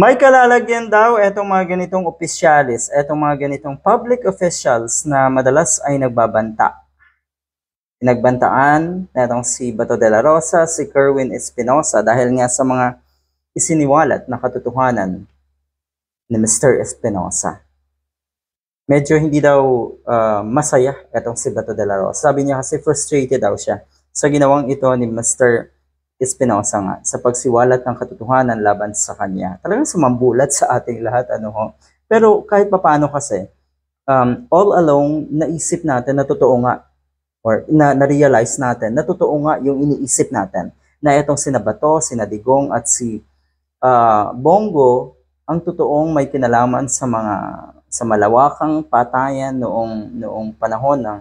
May kalalagyan daw etong mga ganitong opisyalis, etong mga ganitong public officials na madalas ay nagbabanta. Pinagbantaan na itong si Bato de la Rosa, si Kerwin Espinosa dahil nga sa mga isiniwalat na katotohanan ni Mr. Espinosa. Medyo hindi daw uh, masaya itong si Bato de la Rosa. Sabi niya kasi frustrated daw siya sa ginawang ito ni Mr. Espinosa Espinosa nga sa pagsiwalat ng katotohanan laban sa kanya. Talagang sumambulat sa ating lahat. Ano ho. Pero kahit papaano kasi, um, all along, naisip natin na totoo nga or na, na-realize natin na totoo nga yung iniisip natin na itong sinabato, sinadigong at si uh, Bongo ang totoong may kinalaman sa mga sa malawakang patayan noong noong panahon ng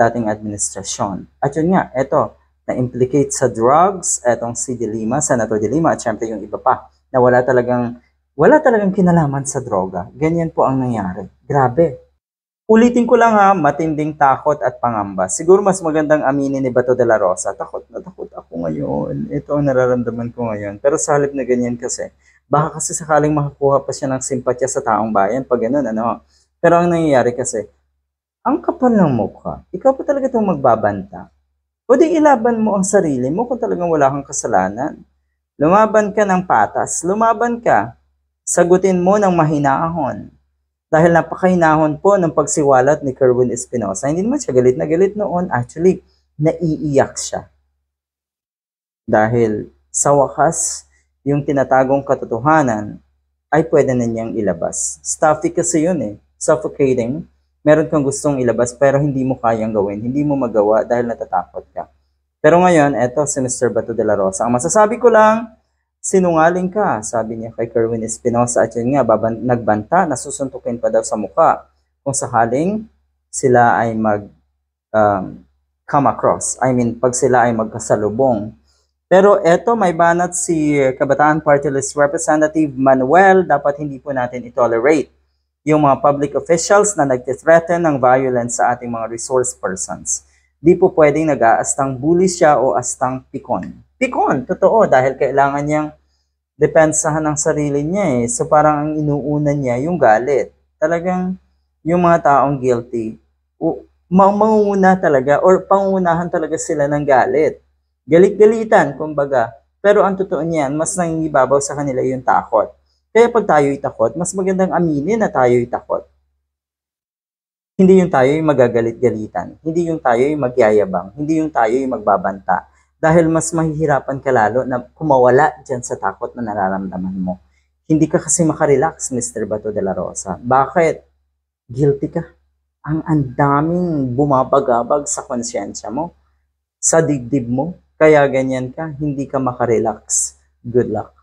dating administrasyon. At yun nga, eto, na-implicate sa drugs, etong si De Lima, Senator De Lima, at syempre yung iba pa, na wala talagang, wala talagang kinalaman sa droga. Ganyan po ang nangyari. Grabe. Ulitin ko lang ha, matinding takot at pangamba. Siguro mas magandang aminin ni Bato de la Rosa, takot na takot ako ngayon. Ito ang nararamdaman ko ngayon. Pero sa halip na ganyan kasi, baka kasi sakaling makakuha pa siya ng simpatya sa taong bayan pag ganun, ano. Pero ang nangyayari kasi, ang kapal ng mukha, ikaw pa talaga itong magbabanta Pwedeng ilaban mo ang sarili mo kung talagang wala kang kasalanan. Lumaban ka ng patas, lumaban ka. Sagutin mo ng mahinahon. Dahil napakahinahon po ng pagsiwalat ni Kerwin Espinosa. Hindi naman siya galit na galit noon. Actually, naiiyak siya. Dahil sa wakas, yung tinatagong katotohanan ay pwede na niyang ilabas. Stuffy kasi yun eh. Suffocating meron kang gustong ilabas pero hindi mo kayang gawin, hindi mo magawa dahil natatakot ka. Pero ngayon, eto si Mr. Bato de la Rosa. Ang masasabi ko lang, sinungaling ka, sabi niya kay Kerwin Espinosa at yun nga, baban- nagbanta, nasusuntukin pa daw sa mukha kung sakaling sila ay mag um, come across. I mean, pag sila ay magkasalubong. Pero eto, may banat si Kabataan Party List Representative Manuel, dapat hindi po natin itolerate yung mga public officials na nagtithreaten ng violence sa ating mga resource persons. Di po pwedeng nag-aastang bully siya o astang pikon. Pikon, totoo, dahil kailangan niyang depensahan ang sarili niya eh. So parang ang inuuna niya yung galit. Talagang yung mga taong guilty, mangunguna talaga or pangunahan talaga sila ng galit. Galit-galitan, kumbaga. Pero ang totoo niyan, mas nangingibabaw sa kanila yung takot kaya pag tayo'y takot, mas magandang aminin na tayo'y takot. Hindi yung tayo'y magagalit-galitan, hindi yung tayo'y magyayabang, hindi yung tayo'y magbabanta. Dahil mas mahihirapan ka lalo na kumawala dyan sa takot na nararamdaman mo. Hindi ka kasi makarelax, Mr. Bato de la Rosa. Bakit? Guilty ka. Ang andaming bumabagabag sa konsyensya mo, sa dibdib mo, kaya ganyan ka, hindi ka makarelax. Good luck.